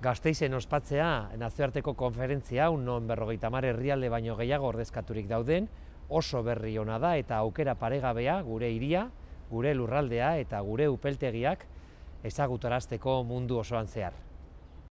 Gasteizen ospatzea nazioarteko konferentzia hau non berrogeita herrialde baino gehiago ordezkaturik dauden, oso berri ona da eta aukera paregabea gure iria, gure lurraldea eta gure upeltegiak ezagutarazteko mundu osoan zehar.